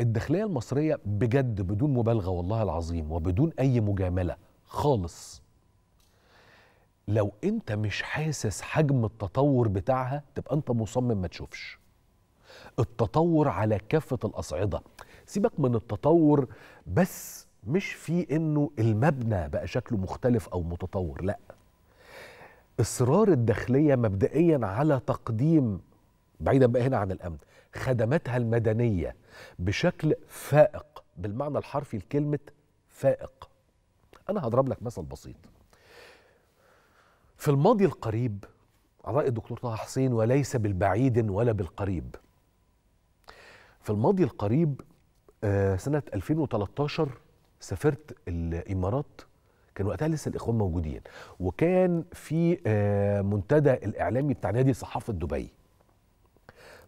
الداخليه المصريه بجد بدون مبالغه والله العظيم وبدون اي مجامله خالص لو انت مش حاسس حجم التطور بتاعها تبقى انت مصمم ما تشوفش التطور على كافه الاصعده سيبك من التطور بس مش في انه المبنى بقى شكله مختلف او متطور لا اصرار الداخليه مبدئيا على تقديم بعيدا بقى هنا عن الامن خدماتها المدنية بشكل فائق بالمعنى الحرفي لكلمة فائق أنا هضرب لك مثل بسيط في الماضي القريب على رأي الدكتور طه حسين وليس بالبعيد ولا بالقريب في الماضي القريب آه، سنة 2013 سافرت الإمارات كان وقتها لسه الإخوان موجودين وكان في آه، منتدى الإعلامي بتاع نادي صحافة دبي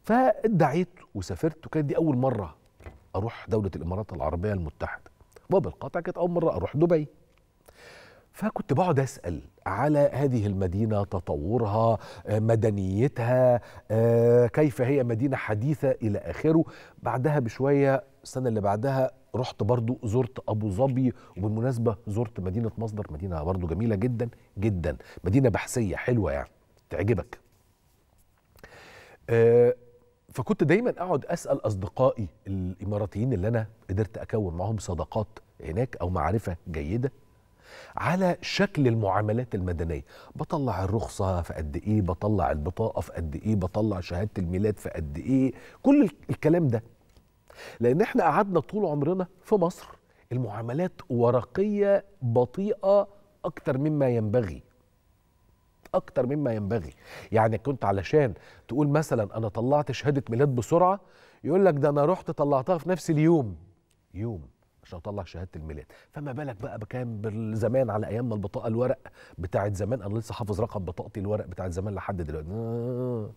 فادعيت وسافرت وكانت دي اول مره اروح دوله الامارات العربيه المتحده وبالقطع كانت اول مره اروح دبي فكنت بقعد اسال على هذه المدينه تطورها آه، مدنيتها آه، كيف هي مدينه حديثه الى اخره بعدها بشويه السنه اللي بعدها رحت برضو زرت ابو ظبي وبالمناسبه زرت مدينه مصدر مدينه برضو جميله جدا جدا مدينه بحثيه حلوه يعني تعجبك أه فكنت دايما اقعد اسال اصدقائي الاماراتيين اللي انا قدرت اكون معاهم صداقات هناك او معرفه جيده على شكل المعاملات المدنيه بطلع الرخصه في قد ايه بطلع البطاقه في قد ايه بطلع شهاده الميلاد في قد ايه كل الكلام ده لان احنا قعدنا طول عمرنا في مصر المعاملات ورقيه بطيئه اكتر مما ينبغي اكتر مما ينبغي يعني كنت علشان تقول مثلا انا طلعت شهاده ميلاد بسرعه يقول لك ده انا رحت طلعتها في نفس اليوم يوم عشان اطلع شهاده الميلاد فما بالك بقى بكام بالزمان على ايامنا البطاقه الورق بتاعت زمان انا لسه حافظ رقم بطاقتي الورق بتاعت زمان لحد دلوقتي آه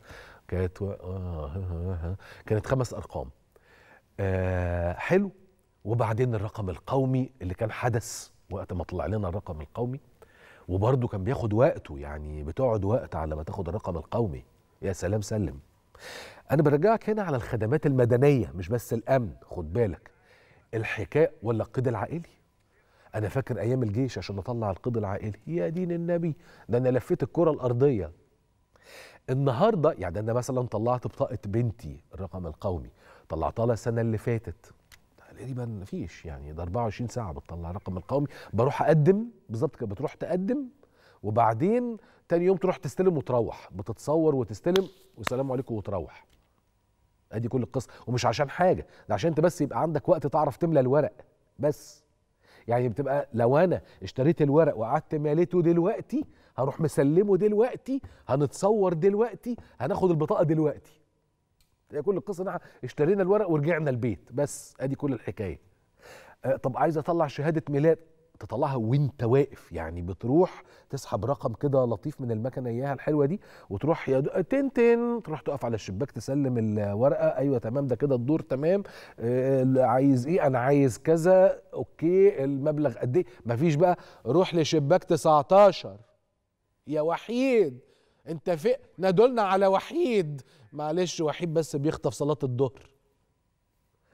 كانت و... آه, آه،, آه. كانت خمس ارقام آه حلو وبعدين الرقم القومي اللي كان حدث وقت ما طلع لنا الرقم القومي وبرضه كان بياخد وقته يعني بتقعد وقت على ما تاخد الرقم القومي يا سلام سلم انا برجعك هنا على الخدمات المدنيه مش بس الامن خد بالك الحكاء ولا القيد العائلي انا فاكر ايام الجيش عشان اطلع القيد العائلي يا دين النبي ده انا لفيت الكره الارضيه النهارده يعني انا مثلا طلعت بطاقه بنتي الرقم القومي طلعتها لها السنه اللي فاتت تقريبا ما فيش يعني ده 24 ساعه بتطلع رقم القومي بروح اقدم بالظبط كده بتروح تقدم وبعدين تاني يوم تروح تستلم وتروح بتتصور وتستلم والسلام عليكم وتروح ادي كل القصه ومش عشان حاجه ده عشان انت بس يبقى عندك وقت تعرف تملى الورق بس يعني بتبقى لو انا اشتريت الورق وقعدت ماليته دلوقتي هروح مسلمه دلوقتي هنتصور دلوقتي هناخد البطاقه دلوقتي هي كل القصه ان اشترينا الورق ورجعنا البيت بس ادي كل الحكايه آه، طب عايز اطلع شهاده ميلاد تطلعها وانت واقف يعني بتروح تسحب رقم كده لطيف من المكنه اياها الحلوه دي وتروح يا تن تن تروح تقف على الشباك تسلم الورقه ايوه تمام ده كده الدور تمام آه عايز ايه انا عايز كذا اوكي المبلغ قد ايه مفيش بقى روح لشباك 19 يا وحيد انت في ندلنا على وحيد معلش وحيد بس بيخطف صلاة الظهر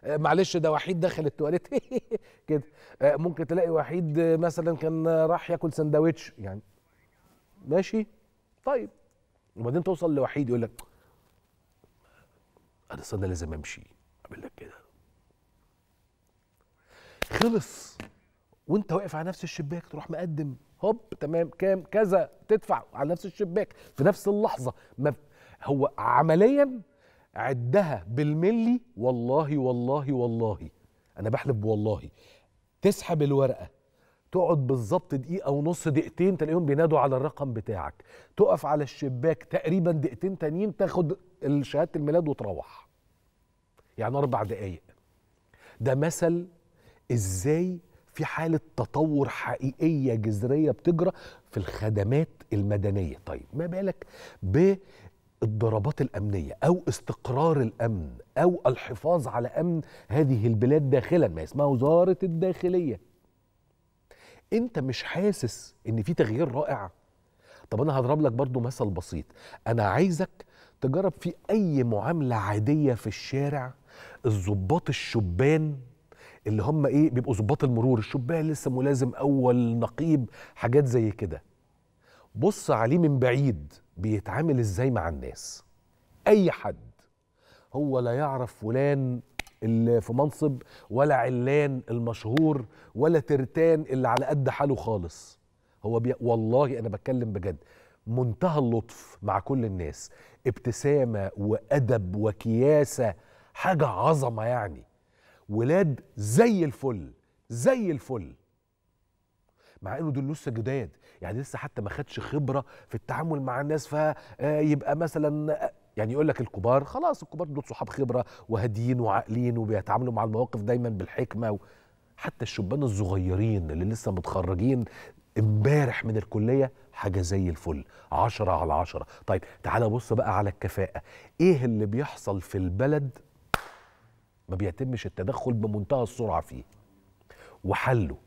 آه، معلش ده وحيد دخل التواليت كده آه، ممكن تلاقي وحيد مثلا كان راح ياكل سندوتش يعني ماشي طيب وبعدين توصل لوحيد يقول لك انا صدق لازم امشي اعمل لك كده خلص وانت واقف على نفس الشباك تروح مقدم هوب تمام كام كذا تدفع على نفس الشباك في نفس اللحظه ما هو عمليا عدها بالملي والله والله والله انا بحلف والله تسحب الورقه تقعد بالظبط دقيقه ونص دقيقتين تلاقيهم بينادوا على الرقم بتاعك تقف على الشباك تقريبا دقيقتين تانيين تاخد شهاده الميلاد وتروح يعني اربع دقايق ده مثل ازاي في حاله تطور حقيقيه جذريه بتجرى في الخدمات المدنيه طيب ما بالك بالضربات الامنيه او استقرار الامن او الحفاظ على امن هذه البلاد داخلا ما اسمها وزاره الداخليه انت مش حاسس ان في تغيير رائع طب انا هضرب لك برضو مثل بسيط انا عايزك تجرب في اي معامله عاديه في الشارع الظباط الشبان اللي هم ايه بيبقوا ظباط المرور الشبان لسه ملازم اول نقيب حاجات زي كده بص عليه من بعيد بيتعامل ازاي مع الناس اي حد هو لا يعرف فلان اللي في منصب ولا علان المشهور ولا ترتان اللي على قد حاله خالص هو بي... والله انا بتكلم بجد منتهى اللطف مع كل الناس ابتسامه وادب وكياسه حاجه عظمه يعني ولاد زي الفل زي الفل مع انه دول لسه جداد يعني لسه حتى ما خدش خبره في التعامل مع الناس فيبقى آه، مثلا آه، يعني يقول لك الكبار خلاص الكبار دول صحاب خبره وهاديين وعاقلين وبيتعاملوا مع المواقف دايما بالحكمه حتى الشبان الصغيرين اللي لسه متخرجين امبارح من الكليه حاجه زي الفل عشرة على عشرة طيب تعالى بص بقى على الكفاءه ايه اللي بيحصل في البلد ما بيتمش التدخل بمنتهى السرعه فيه وحله